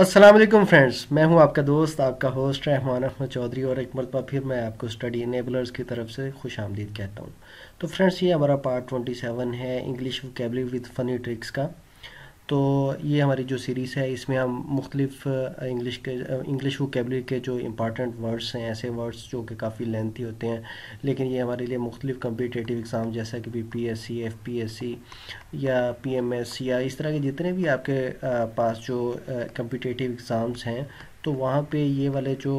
अस्सलाम वालेकुम फ्रेंड्स मैं हूं आपका दोस्त आपका होस्ट रहमान अहमद चौधरी और एक मरतबा फिर मैं आपको स्टडी इनेबलर्स की तरफ से खुश आमदीद कहता हूं तो फ्रेंड्स ये हमारा पार्ट 27 है English vocabulary with funny tricks का तो ये हमारी जो सीरीज़ है इसमें हम मुख्तलिफ इंग्लिश के इंग्लिश वोकेबलरी के जो इम्पॉर्टेंट वर्ड्स हैं ऐसे वर्ड्स जो कि काफ़ी लेंथी होते हैं लेकिन ये हमारे लिए मुख्तलिफ कम्पिटेटिव एग्ज़ाम जैसा कि P S C F P S C या पी एम एस या इस तरह के जितने भी आपके पास जो कम्पिटेटिव एग्ज़ाम्स हैं तो वहाँ पे ये वाले जो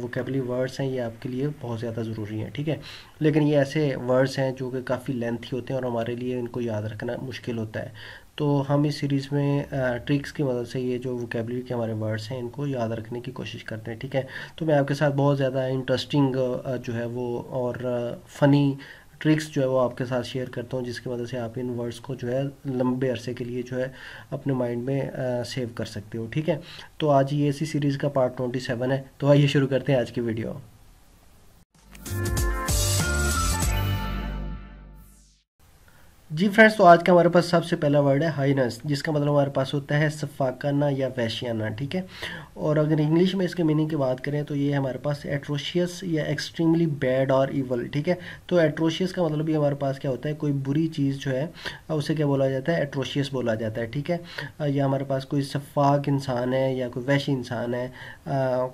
वोकेबली वर्ड्स हैं ये आपके लिए बहुत ज़्यादा ज़रूरी हैं ठीक है लेकिन ये ऐसे वर्ड्स हैं जो कि काफ़ी लेंथी होते हैं और हमारे लिए इनको याद रखना मुश्किल होता है तो हम इस सीरीज़ में ट्रिक्स की मदद से ये जो वोकेबलरी के हमारे वर्ड्स हैं इनको याद रखने की कोशिश करते हैं ठीक है तो मैं आपके साथ बहुत ज़्यादा इंटरेस्टिंग जो है वो और फ़नी ट्रिक्स जो है वो आपके साथ शेयर करता हूँ जिसकी मदद से आप इन वर्ड्स को जो है लंबे अरसे के लिए जो है अपने माइंड में आ, सेव कर सकते हो ठीक है तो आज ये इसी सीरीज़ का पार्ट ट्वेंटी सेवन है तो आइए शुरू करते हैं आज की वीडियो जी फ्रेंड्स तो आज का हमारे पास सबसे पहला वर्ड है हाइनस जिसका मतलब हमारे पास होता है सफाकाना या वैशियाना ठीक है और अगर इंग्लिश में इसके मीनिंग की बात करें तो ये हमारे पास एट्रोशियस या एक्सट्रीमली बैड और ईवल ठीक है तो एट्रोशियस का मतलब भी हमारे पास क्या होता है कोई बुरी चीज़ जो है उसे क्या बोला जाता है एट्रोशियस बोला जाता है ठीक है या हमारे पास कोई सफाक इंसान है या कोई वैशी इंसान है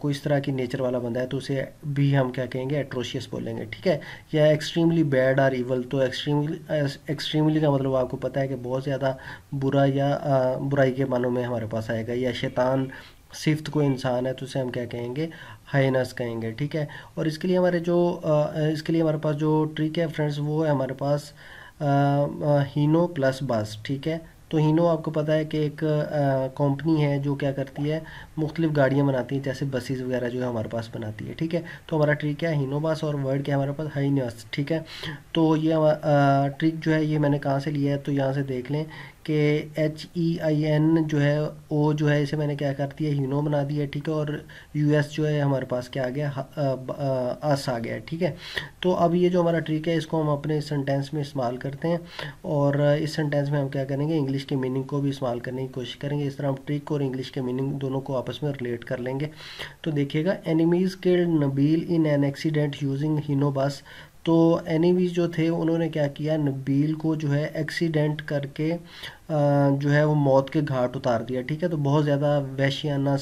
कोई इस तरह की नेचर वाला बंदा है तो उसे भी हम क्या कहेंगे एट्रोशियस बोलेंगे ठीक है या एक्सट्रीमली बैड और ईवल तो एक्सट्रीम एक्सट्रीम मिली का मतलब आपको पता है कि बहुत ज़्यादा बुरा या आ, बुराई के मानों में हमारे पास आएगा या शैतान सिफ्त को इंसान है तो उसे हम क्या कहेंगे हाइनस कहेंगे ठीक है और इसके लिए हमारे जो आ, इसके लिए हमारे पास जो ट्रिक है फ्रेंड्स वो है हमारे पास आ, हीनो प्लस बस ठीक है तो हिनो आपको पता है कि एक कंपनी है जो क्या करती है मुख्तलिफ गाड़ियाँ बनाती है जैसे बसेज़ वगैरह जो है हमारे पास बनाती है ठीक है तो हमारा ट्रिक है हिनोबास बस और वर्ड क्या हमारे पास हाइनस ठीक है तो ये आ, ट्रिक जो है ये मैंने कहाँ से लिया है तो यहाँ से देख लें कि एच ई आई एन जो है ओ जो है इसे मैंने क्या कर दिया हीनो बना दिया ठीक है और यू एस जो है हमारे पास क्या आ गया अस आ गया ठीक है तो अब ये जो हमारा ट्रिक है इसको हम अपने सेंटेंस में इस्तेमाल करते हैं और इस सेंटेंस में हम क्या करेंगे इंग्लिश इंग्लिश के मीनिंग को भी इस्तेमाल करने की कोशिश करेंगे इस तरह हम ट्रिक और इंग्लिश के मीनिंग दोनों को आपस में रिलेट कर लेंगे तो देखिएगा enemies killed Nabeel in an accident using Hino bus तो एनीवीज जो थे उन्होंने क्या किया नबील को जो है एक्सीडेंट करके जो है वो मौत के घाट उतार दिया ठीक है तो बहुत ज़्यादा वैशियाना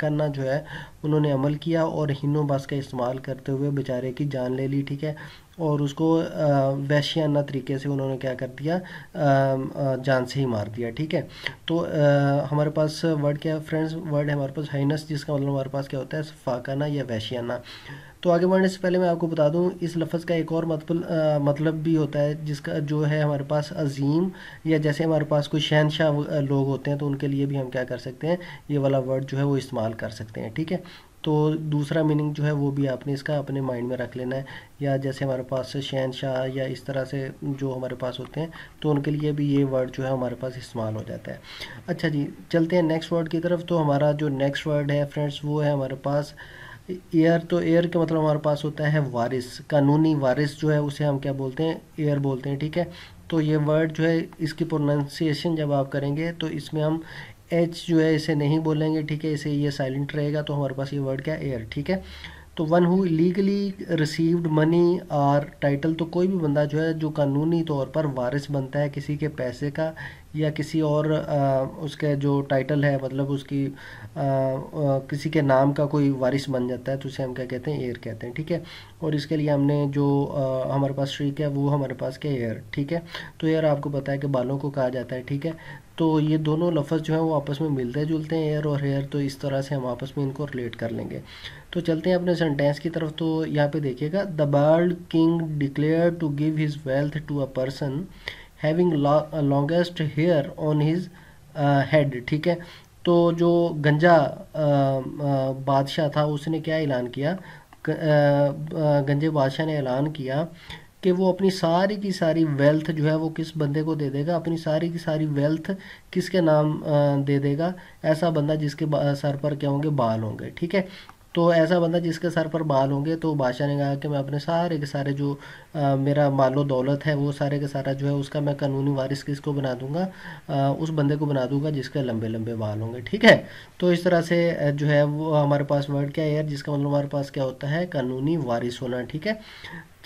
करना जो है उन्होंने अमल किया और हिनो बस का इस्तेमाल करते हुए बेचारे की जान ले ली ठीक है और उसको वैशियाना तरीके से उन्होंने क्या कर दिया जान से ही मार दिया ठीक है तो हमारे पास वर्ड क्या फ्रेंड्स वर्ड है हमारे पास हाइनस जिसका मतलब हमारे पास क्या होता है सफाकाना या वैशियाना तो आगे बढ़ने से पहले मैं आपको बता दूं इस लफ्ज़ का एक और मतबल मतलब भी होता है जिसका जो है हमारे पास अजीम या जैसे हमारे पास कोई शहनशाह लोग होते हैं तो उनके लिए भी हम क्या कर सकते हैं ये वाला वर्ड जो है वो इस्तेमाल कर सकते हैं ठीक है तो दूसरा मीनिंग जो है वो भी आपने इसका अपने माइंड में रख लेना है या जैसे हमारे पास शहनशाह या इस तरह से जो हमारे पास होते हैं तो उनके लिए भी ये वर्ड जो है हमारे पास इस्तेमाल हो जाता है अच्छा जी चलते हैं नेक्स्ट वर्ड की तरफ तो हमारा जो नेक्स्ट वर्ड है फ्रेंड्स वो है हमारे पास आ, एयर तो एयर के मतलब हमारे पास होता है वारिस कानूनी वारिस जो है उसे हम क्या बोलते हैं एयर बोलते हैं ठीक है तो ये वर्ड जो है इसकी प्रोनाउंसिएशन जब आप करेंगे तो इसमें हम एच जो है इसे नहीं बोलेंगे ठीक है इसे ये साइलेंट रहेगा तो हमारे पास ये वर्ड क्या एयर ठीक है तो one who legally received money or title तो कोई भी बंदा जो है जो कानूनी तौर पर वारिस बनता है किसी के पैसे का या किसी और आ, उसके जो टाइटल है मतलब उसकी आ, आ, किसी के नाम का कोई वारिस बन जाता है तो उसे हम क्या कहते हैं एयर कहते हैं ठीक है और इसके लिए हमने जो आ, हमारे पास श्रीक है वो हमारे पास क्या एयर ठीक है तो एयर आपको पता है कि बालों को कहा जाता है ठीक है तो ये दोनों लफ्ज़ जो है वो आपस में मिलते जुलते हैं एयर और हेयर तो इस तरह से हम आपस में इनको रिलेट कर लेंगे तो चलते हैं अपने सेंटेंस की तरफ तो यहाँ पे देखिएगा the bald king declared to give his wealth to a person having longest hair on his head ठीक है तो जो गंजा uh, uh, बादशाह था उसने क्या ऐलान किया uh, गंजे बादशाह ने ऐलान किया कि वो अपनी सारी की सारी वेल्थ जो है वो किस बंदे को दे देगा अपनी सारी की सारी वेल्थ किसके नाम दे देगा ऐसा बंदा जिसके सर पर क्या होंगे बाल होंगे ठीक है तो ऐसा बंदा जिसके सर पर बाल होंगे तो बादशाह ने कहा कि मैं अपने सारे के सारे जो आ, मेरा मालो दौलत है वो सारे के सारा जो है उसका मैं कानूनी वारिस किसको बना दूंगा आ, उस बंदे को बना दूंगा जिसके लंबे लंबे बाल होंगे ठीक है तो इस तरह से जो है वो हमारे पास वर्ड क्या है यार जिसका मतलब हमारे पास क्या होता है कानूनी वारिस होना ठीक है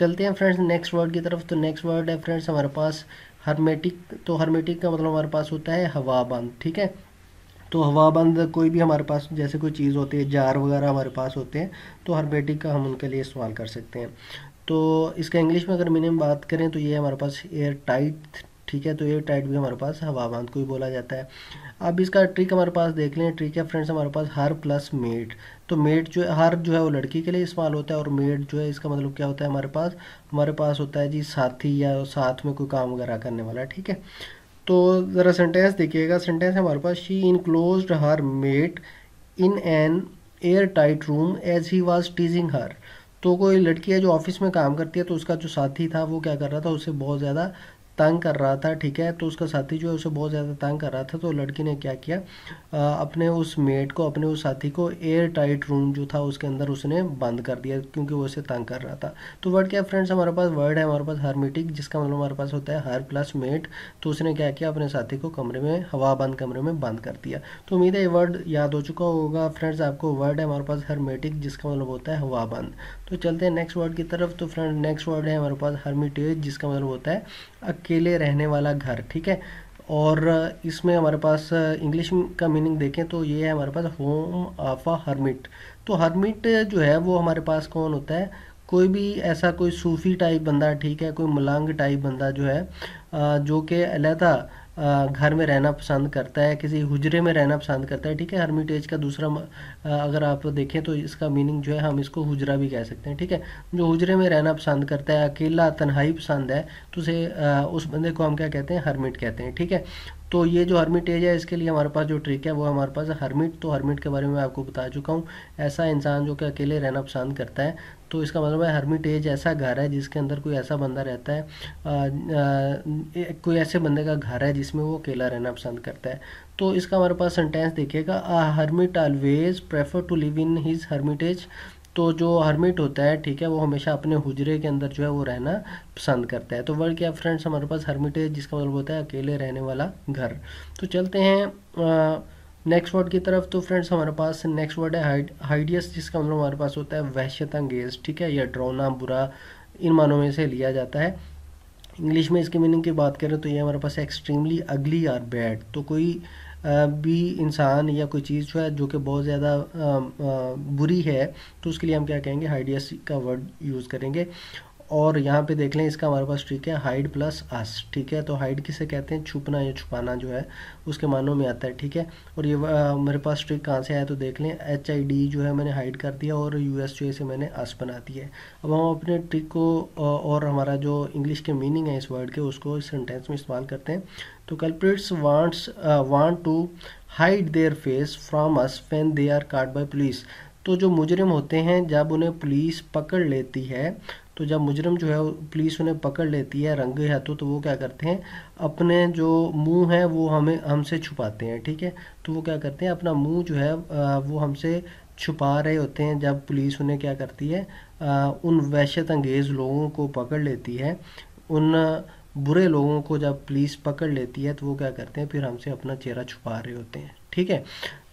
चलते हैं फ्रेंड्स नेक्स्ट वर्ड की तरफ तो नेक्स्ट वर्ड है फ्रेंड्स हमारे पास हरमेटिक तो हरमेटिक का मतलब हमारे पास होता है हवा बंद ठीक है तो हवाबंद कोई भी हमारे पास जैसे कोई चीज़ होती है जार वगैरह हमारे पास होते हैं तो हर्बेटिक का हम उनके लिए इस्तेमाल कर सकते हैं तो इसका इंग्लिश में अगर मीनिंग बात करें तो ये हमारे पास एयर टाइट ठीक है तो एयर टाइट भी हमारे पास हवा बंद को ही बोला जाता है अब इसका ट्रिक हमारे पास देख लें ट्रिक है फ्रेंड्स हमारे पास हर प्लस मेट तो मेट जो है हर जो है वो लड़की के लिए इस्तेमाल होता है और मेट जो है इसका मतलब क्या होता है हमारे पास हमारे पास होता है जी साथी या साथ में कोई काम वगैरह करने वाला ठीक है तो ज़रा सेंटेंस देखिएगा सेंटेंस हमारे पास she enclose her mate in an air tight room as he was teasing her तो कोई लड़की है जो ऑफिस में काम करती है तो उसका जो साथी था वो क्या कर रहा था उसे बहुत ज़्यादा तंग कर रहा था ठीक है तो उसका साथी जो है उसे बहुत ज़्यादा तंग कर रहा था तो लड़की ने क्या किया आ, अपने उस मेट को अपने उस साथी को एयर टाइट रूम जो था उसके अंदर उसने बंद कर दिया क्योंकि वो उसे तंग कर रहा था तो वर्ड क्या फ्रेंड्स हमारे पास वर्ड है हमारे पास हर्मेटिक जिसका मतलब हमारे पास होता है हर प्लस मेट तो उसने क्या किया अपने साथी को कमरे में हवा बंद कमरे में बंद कर दिया तो उम्मीद है ये वर्ड याद हो चुका होगा फ्रेंड्स आपको वर्ड है हमारे पास हर्मेटिक जिसका मतलब होता है हवा बंद तो चलते हैं नेक्स्ट वर्ड की तरफ तो फ्रेंड नेक्स्ट वर्ड है हमारे पास हर्मिटेज जिसका मतलब होता है अकेले रहने वाला घर ठीक है और इसमें हमारे पास इंग्लिश का मीनिंग देखें तो ये है हमारे पास होम ऑफ अ हर्मिट तो हर्मिट जो है वो हमारे पास कौन होता है कोई भी ऐसा कोई सूफ़ी टाइप बंदा ठीक है कोई मलंग टाइप बंदा जो है जो कि अलहदा घर में रहना पसंद करता है किसी हुजरे में रहना पसंद करता है ठीक है हर्मिटेज का दूसरा अगर आप देखें तो इसका मीनिंग जो है हम इसको हुजरा भी कह सकते हैं ठीक है जो हुजरे में रहना पसंद करता है अकेला तन्हाई पसंद है तो उसे उस बंदे को हम क्या कहते हैं हर्मिट कहते हैं ठीक है तो ये जो हर्मिटेज है इसके लिए हमारे पास जो ट्रिक है वो हमारे पास हर्मिट तो हर्मिट के बारे में आपको बता चुका हूँ ऐसा इंसान जो कि अकेले रहना पसंद करता है तो इसका मतलब है हर्मिटेज ऐसा घर है जिसके अंदर कोई ऐसा बंदा रहता है आ, आ, कोई ऐसे बंदे का घर है जिसमें वो अकेला रहना पसंद करता है तो इसका हमारे पास सेंटेंस देखिएगा a hermit always prefer to live in his hermitage तो जो हर्मिट होता है ठीक है वो हमेशा अपने हुजरे के अंदर जो है वो रहना पसंद करता है तो वर्ल्ड क्या फ्रेंड्स हमारे पास हर्मिटेज जिसका मतलब होता है अकेले रहने वाला घर तो चलते हैं आ, नेक्स्ट वर्ड की तरफ तो फ्रेंड्स हमारे पास नेक्स्ट वर्ड है हाइड हाइडियस जिसका मतलब हमारे पास होता है वहशत अंगेज ठीक है या ड्रोना बुरा इन मानों में से लिया जाता है इंग्लिश में इसके मीनिंग की बात करें तो ये हमारे पास एक्सट्रीमली अगली आर बैड तो कोई भी इंसान या कोई चीज़ जो है जो कि बहुत ज़्यादा बुरी है तो उसके लिए हम क्या कहेंगे हाइडियस का वर्ड यूज़ करेंगे और यहाँ पे देख लें इसका हमारे पास ट्रिक है हाइड प्लस अस ठीक है तो हाइड किसे कहते हैं छुपना या छुपाना जो है उसके मानों में आता है ठीक है और ये आ, मेरे पास ट्रिक कहाँ से आया तो देख लें एच आई डी जो है मैंने हाइड कर दिया और यू एस जो है इसे मैंने अस बना दिया है अब हम अपने ट्रिक को और हमारा जो इंग्लिश के मीनिंग है इस वर्ड के उसको इस सेंटेंस में इस्तेमाल करते हैं तो culprits wants want to hide their face from us when they are caught by police तो जो मुजरिम होते हैं जब उन्हें पुलिस पकड़ लेती है तो जब मुजरम जो है पुलिस उन्हें पकड़ लेती है रंगे हाथों तो वो क्या करते हैं अपने जो मुंह है वो हमें हमसे छुपाते हैं ठीक है तो वो क्या करते हैं अपना मुंह जो है वो हमसे छुपा रहे होते हैं जब पुलिस उन्हें क्या करती है उन वहशत अंगेज़ लोगों को पकड़ लेती है उन बुरे लोगों को जब पुलिस पकड़ लेती है तो वो क्या करते हैं फिर हमसे अपना चेहरा छुपा रहे होते हैं ठीक है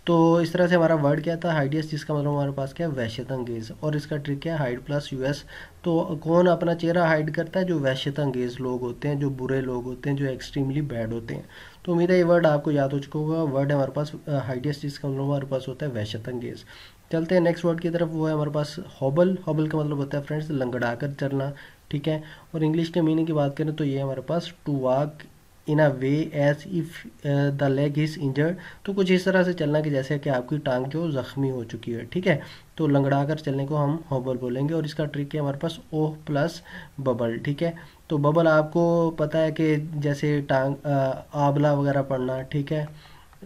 तो इस तरह से हमारा वर्ड क्या था हाइडियस जिसका मतलब हमारे पास क्या है वैश्यत अंगेज और इसका ट्रिक है हाइड प्लस यूएस तो कौन अपना चेहरा हाइड करता है जो वैश्यत अंगेज लोग होते हैं जो बुरे लोग होते हैं जो एक्सट्रीमली बैड होते हैं तो उम्मीद है ये वर्ड आपको याद हो चुका होगा वर्ड हमारे पास हाइडियस uh, जिसका मतलब हमारे पास होता है वैश्यत अंगेज चलते हैं नेक्स्ट वर्ड की तरफ वो है हमारे पास हॉबल हॉबल का मतलब होता है फ्रेंड्स लंगड़ा कर चलना ठीक है और इंग्लिश के मीनिंग की बात करें तो ये हमारे पास to walk in a way as if the leg is injured तो कुछ इस तरह से चलना कि जैसे कि आपकी टांग जो ज़ख्मी हो चुकी है ठीक है तो लंगड़ा कर चलने को हम होबल बोलेंगे और इसका ट्रिक है हमारे पास ओह प्लस बबल ठीक है तो बबल आपको पता है कि जैसे टांग uh, आबला वगैरह पड़ना ठीक है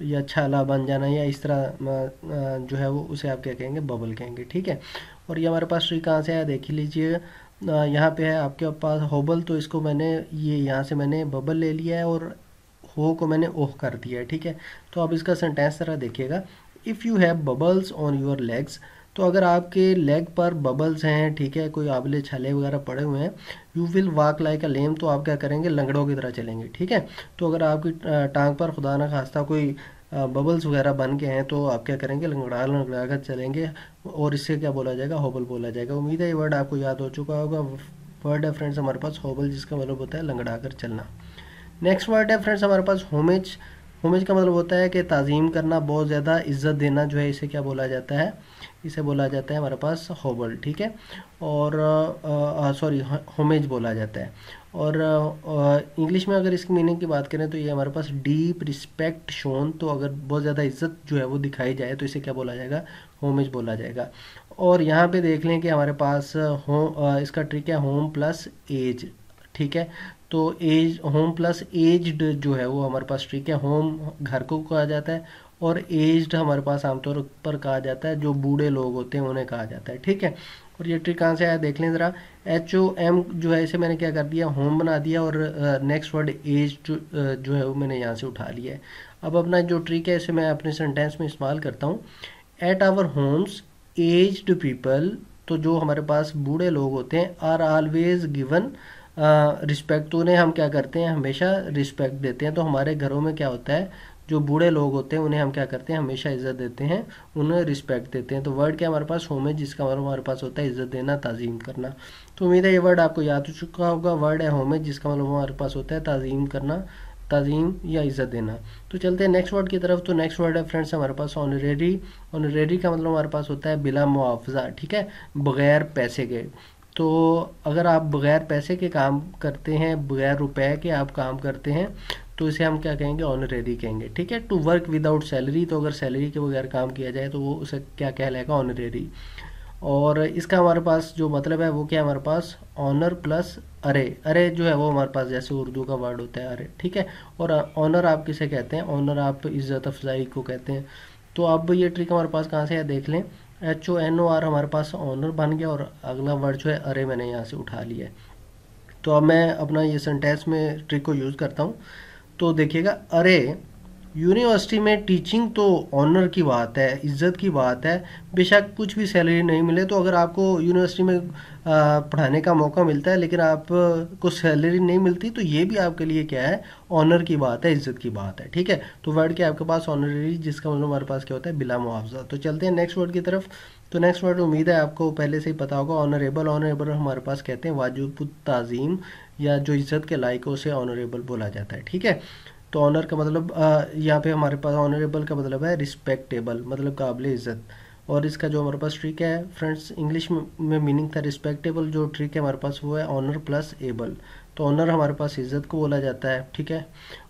या छाला बन जाना या इस तरह uh, uh, जो है वो उसे आप क्या कहेंगे बबल कहेंगे ठीक है और ये हमारे पास ट्रिक कहाँ से आया देख लीजिए यहाँ पे है आपके पास होबल तो इसको मैंने ये यहाँ से मैंने बबल ले लिया है और हो को मैंने ओह कर दिया है ठीक है तो आप इसका सेंटेंस तरह देखिएगा if you have bubbles on your legs तो अगर आपके लेग पर बबल्स हैं ठीक है कोई आबले छाले वगैरह पड़े हुए हैं you will walk like a lame तो आप क्या करेंगे लंगड़ों की तरह चलेंगे ठीक है तो अगर आपकी टांग पर खुदा न खास्ता कोई बबल्स वगैरह बन गए हैं तो आप क्या करेंगे लंगड़ा लंगड़ा कर चलेंगे और इससे क्या बोला जाएगा होबल बोला जाएगा उम्मीद है ये वर्ड आपको याद हो चुका होगा वर्ड है फ्रेंड्स हमारे पास होबल जिसका मतलब होता है लंगड़ा कर चलना नेक्स्ट वर्ड है फ्रेंड्स हमारे पास होमेज होमेज का मतलब होता है कि तज़ीम करना बहुत ज़्यादा इज्जत देना जो है इसे क्या बोला जाता है इसे बोला जाता है हमारे पास होबल ठीक है और सॉरी होमेज बोला जाता है और इंग्लिश में अगर इसकी मीनिंग की बात करें तो ये हमारे पास डीप रिस्पेक्ट शोन तो अगर बहुत ज़्यादा इज्जत जो है वो दिखाई जाए तो इसे क्या बोला जाएगा होमेज बोला जाएगा और यहाँ पे देख लें कि हमारे पास होम इसका ट्रिक है होम प्लस एज ठीक है तो एज होम प्लस एज्ड जो है वो हमारे पास ट्रिक है होम घर को कहा जाता है और एज्ड हमारे पास आमतौर पर कहा जाता है जो बूढ़े लोग होते हैं उन्हें कहा जाता है ठीक है और ये ट्रिक कहाँ से आया देख लें ज़रा एच ओ एम जो है इसे मैंने क्या कर दिया होम बना दिया और नेक्स्ट वर्ड एज जो है वो मैंने यहाँ से उठा लिया है अब अपना जो ट्रिक है इसे मैं अपने सेंटेंस में इस्तेमाल करता हूँ at our homes aged people तो जो हमारे पास बूढ़े लोग होते हैं आर ऑलवेज गिवन रिस्पेक्ट तो उन्हें हम क्या करते हैं हमेशा रिस्पेक्ट देते हैं तो हमारे घरों में क्या होता है जो बूढ़े लोग होते हैं उन्हें हम क्या करते हैं हमेशा इज्जत देते हैं उन्हें रिस्पेक्ट देते हैं तो वर्ड क्या हमारे पास होम है जिसका हमारे पास होता है इज्जत देना तज़ीम करना तो उम्मीद है ये वर्ड आपको याद हो चुका होगा वर्ड है होम है जिसका मतलब हमारे पास होता है तज़ीम करना तज़ीम या इज़्ज़त देना तो चलते हैं नेक्स्ट वर्ड की तरफ तो नेक्स्ट वर्ड है फ्रेंड्स हमारे पास ऑनरेडी ऑनरेडी का मतलब हमारे पास होता है बिला मुआवजा ठीक है बग़ैर पैसे के तो अगर आप बग़ैर पैसे के काम करते हैं बग़ैर रुपए के आप काम करते हैं तो इसे हम क्या कहेंगे ऑनरेरी कहेंगे ठीक है टू वर्क विदाउट सैलरी तो अगर सैलरी के बगैर काम किया जाए तो वो उसे क्या कहलाएगा ऑनरेरी और इसका हमारे पास जो मतलब है वो क्या हमारे पास ऑनर प्लस अरे अरे जो है वो हमारे पास जैसे उर्दू का वर्ड होता है अरे ठीक है और ऑनर आप किसे कहते हैं ऑनर आप इज़्ज़त अफजाई को कहते हैं तो अब ये ट्रिक हमारे पास कहाँ से है देख लें H O N O R हमारे पास ऑनर बन गया और अगला वर्ड जो है अरे मैंने यहाँ से उठा लिया तो अब मैं अपना ये सेंटेंस में ट्रिक को यूज़ करता हूँ तो देखिएगा अरे यूनिवर्सिटी में टीचिंग तो ऑनर की बात है इज्जत की बात है बेशक कुछ भी सैलरी नहीं मिले तो अगर आपको यूनिवर्सिटी में पढ़ाने का मौका मिलता है लेकिन आपको सैलरी नहीं मिलती तो ये भी आपके लिए क्या है ऑनर की बात है इज्जत की बात है ठीक है तो वर्ड के आपके पास ऑनररी जिसका मतलब हमारे पास क्या होता है बिला मुआवजा तो चलते हैं नेक्स्ट वर्ड की तरफ तो नेक्स्ट वर्ड उम्मीद है आपको पहले से ही पता होगा ऑनरेबल ऑनरेबल हमारे पास कहते हैं वाजुब ताज़ीम या जो इज्जत के लायक हो उसे ऑनरेबल बोला जाता है ठीक है तो ऑनर का मतलब यहाँ पे हमारे पास ऑनरेबल का मतलब है रिस्पेक्टेबल मतलब काबिल इज़्ज़त और इसका जो हमारे पास ट्रिक है फ्रेंड्स इंग्लिश में मीनिंग था रिस्पेक्टेबल जो ट्रिक है हमारे पास वो है ऑनर प्लस एबल तो ऑनर हमारे पास इज़्ज़त को बोला जाता है ठीक है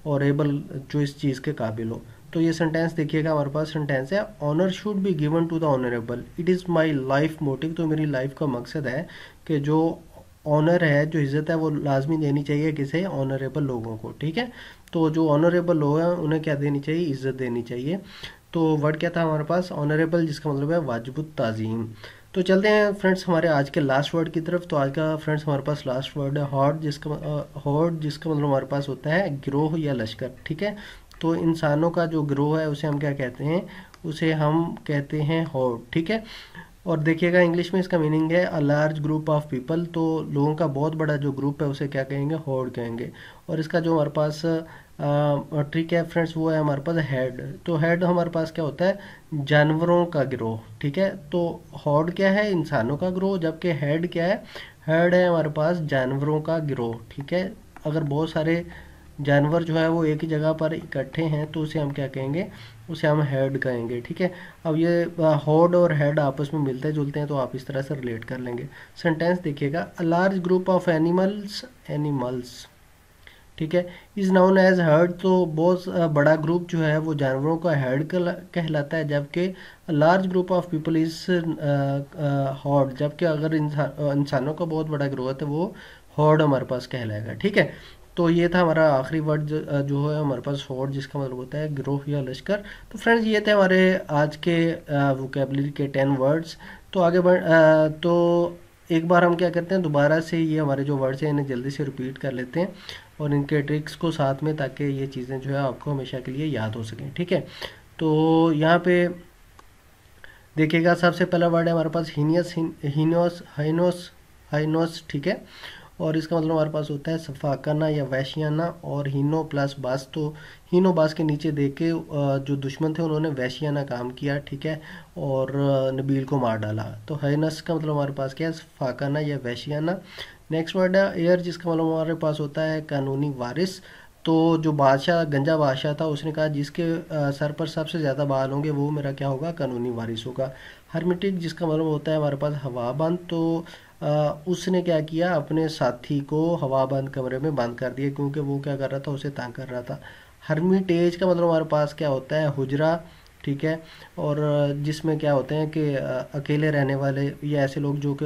और एबल जो इस चीज़ के काबिल हो तो ये सेंटेंस देखिएगा हमारे पास सेंटेंस है honour should be given to the honourable it is my life motive तो मेरी लाइफ का मकसद है कि जो ऑनर है जो इज़्ज़त है वो लाजमी देनी चाहिए किसे ऑनरेबल लोगों को ठीक है तो जो ऑनरेबल लोग हैं उन्हें क्या देनी चाहिए इज़्ज़त देनी चाहिए तो वर्ड क्या था हमारे पास ऑनरेबल जिसका मतलब है वाजबुत तज़ीम तो चलते हैं फ्रेंड्स हमारे आज के लास्ट वर्ड की तरफ तो आज का फ्रेंड्स हमारे पास लास्ट वर्ड है हॉर्ड जिसका हॉर्ड जिसका मतलब हमारे पास होता है ग्रोह या लश्कर ठीक है तो इंसानों का जो ग्रोह है उसे हम क्या कहते हैं उसे हम कहते हैं हॉर्ड ठीक है और देखिएगा इंग्लिश में इसका मीनिंग है a large group of people तो लोगों का बहुत बड़ा जो ग्रुप है उसे क्या कहेंगे हॉर्ड कहेंगे और इसका जो हमारे पास ट्रिक है फ्रेंड्स वो है हमारे पास हेड तो हेड हमारे पास क्या होता है जानवरों का ग्रोह ठीक है तो हॉर्ड क्या है इंसानों का ग्रोह जबकि हेड क्या है हेड है हमारे पास जानवरों का ग्रोह ठीक है अगर बहुत सारे जानवर जो है वो एक ही जगह पर इकट्ठे हैं तो उसे हम क्या कहेंगे उसे हम हेड कहेंगे ठीक है अब ये हॉड और हेड आपस में मिलते जुलते हैं तो आप इस तरह से रिलेट कर लेंगे सेंटेंस देखिएगा a large group of animals animals ठीक है इज़ नाउन एज हर्ड तो बहुत बड़ा ग्रुप जो है वो जानवरों का हर्ड कहलाता है जबकि large group of people is horde जबकि अगर इंसान इंसानों का बहुत बड़ा ग्रोथ है वो हॉर्ड हमारे पास कहलाएगा ठीक है तो ये था हमारा आखिरी वर्ड जो, है हमारे पास फोर्ड जिसका मतलब होता है ग्रोह या लश्कर तो फ्रेंड्स ये थे हमारे आज के वोकेबलरी के टेन वर्ड्स तो आगे बढ़ तो एक बार हम क्या करते हैं दोबारा से ये हमारे जो वर्ड्स हैं इन्हें जल्दी से रिपीट कर लेते हैं और इनके ट्रिक्स को साथ में ताकि ये चीज़ें जो है आपको हमेशा के लिए याद हो सकें ठीक है तो यहाँ पे देखिएगा सबसे पहला वर्ड है हमारे पास हीनियस हीनोस हाइनोस हाइनोस ठीक है और इसका मतलब हमारे पास होता है सफाकाना या वैशियाना और हीनो प्लस बास तो हीनो बास के नीचे देख के जो दुश्मन थे उन्होंने वैशियाना काम किया ठीक है और नबील को मार डाला तो हैनस का मतलब हमारे पास क्या है सफाकाना या वैशियाना नेक्स्ट वर्ड है एयर जिसका मतलब हमारे पास होता है कानूनी वारिस तो जो बादशाह गंजा बादशाह था उसने कहा जिसके सर पर सबसे ज़्यादा बाल होंगे वो मेरा क्या होगा कानूनी वारिस होगा हर्मिटिक जिसका मतलब होता है हमारे पास हवाबंद तो उसने क्या किया अपने साथी को हवा बंद कमरे में बंद कर दिया क्योंकि वो क्या कर रहा था उसे तंग कर रहा था हर्मिटेज का मतलब हमारे पास क्या होता है हुजरा ठीक है और जिसमें क्या होते हैं कि अकेले रहने वाले या ऐसे लोग जो कि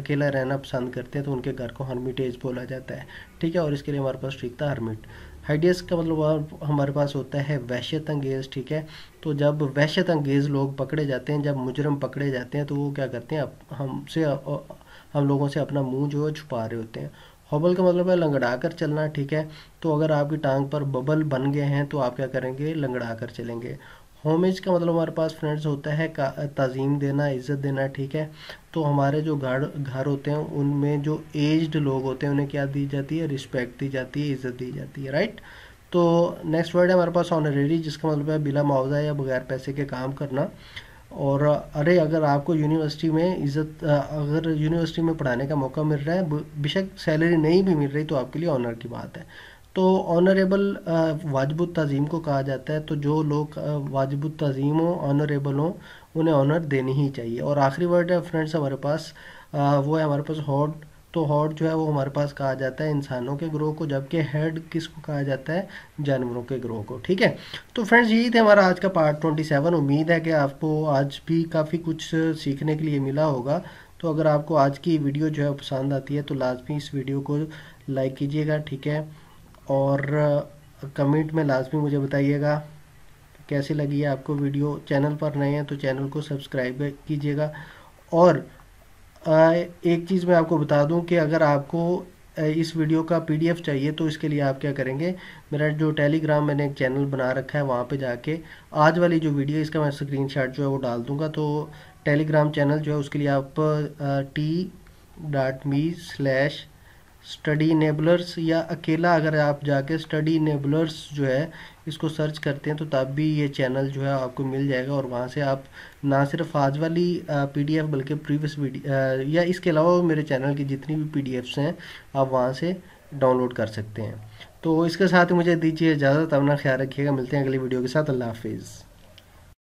अकेला रहना पसंद करते हैं तो उनके घर को हर्मिटेज बोला जाता है ठीक है और इसके लिए हमारे पास ठीक था हर्मिट हाइडियस का मतलब हमारे पास होता है वहशत अंगेज़ ठीक है तो जब वहशत अंगेज़ लोग पकड़े जाते हैं जब मुजरम पकड़े जाते हैं तो वो क्या करते हैं हमसे हम लोगों से अपना मुंह जो है छुपा रहे होते हैं हॉबल का मतलब है लंगड़ा कर चलना ठीक है तो अगर आपकी टांग पर बबल बन गए हैं तो आप क्या करेंगे लंगड़ा कर चलेंगे होमेज का मतलब हमारे पास फ्रेंड्स होता है तज़ीम देना इज़्ज़त देना ठीक है तो हमारे जो घर घर होते हैं उनमें जो एज्ड लोग होते हैं उन्हें क्या दी जाती है रिस्पेक्ट दी जाती है इज़्ज़त दी जाती है राइट तो नेक्स्ट वर्ड है हमारे पास ऑनरेडी जिसका मतलब है बिला मुआवजा या बगैर पैसे के काम करना और अरे अगर आपको यूनिवर्सिटी में इज़्ज़त अगर यूनिवर्सिटी में पढ़ाने का मौका मिल रहा है बेशक सैलरी नहीं भी मिल रही तो आपके लिए ऑनर की बात है तो ऑनरेबल वाजब तज़ीम को कहा जाता है तो जो लोग वाजब तज़ीम हों ऑनरेबल हों उन्हें ऑनर देनी ही चाहिए और आखिरी वर्ड है फ्रेंड्स हमारे पास वो है हमारे पास हॉट तो हॉट जो है वो हमारे पास कहा जाता है इंसानों के ग्रोह को जबकि हेड किसको कहा जाता है जानवरों के ग्रोह को ठीक है तो फ्रेंड्स यही थे हमारा आज का पार्ट ट्वेंटी सेवन उम्मीद है कि आपको आज भी काफ़ी कुछ सीखने के लिए मिला होगा तो अगर आपको आज की वीडियो जो है पसंद आती है तो लाजमी इस वीडियो को लाइक कीजिएगा ठीक है और कमेंट में लाजमी मुझे बताइएगा कैसी लगी है आपको वीडियो चैनल पर नए हैं तो चैनल को सब्सक्राइब कीजिएगा और एक चीज़ मैं आपको बता दूं कि अगर आपको इस वीडियो का पीडीएफ चाहिए तो इसके लिए आप क्या करेंगे मेरा जो टेलीग्राम मैंने एक चैनल बना रखा है वहाँ पे जाके आज वाली जो वीडियो इसका मैं स्क्रीनशॉट जो है वो डाल दूंगा तो टेलीग्राम चैनल जो है उसके लिए आप T dot me slash study नेबलर्स या अकेला अगर आप जाके स्टडी नेबलर्स जो है इसको सर्च करते हैं तो तब भी ये चैनल जो है आपको मिल जाएगा और वहाँ से आप ना सिर्फ आज वाली पीडीएफ बल्कि प्रीवियस वीडियो या इसके अलावा मेरे चैनल की जितनी भी पीडीएफ्स हैं आप वहाँ से डाउनलोड कर सकते हैं तो इसके साथ ही मुझे दीजिए इजाज़त अपना ख्याल रखिएगा मिलते हैं अगली वीडियो के साथ अल्लाह हाफिज़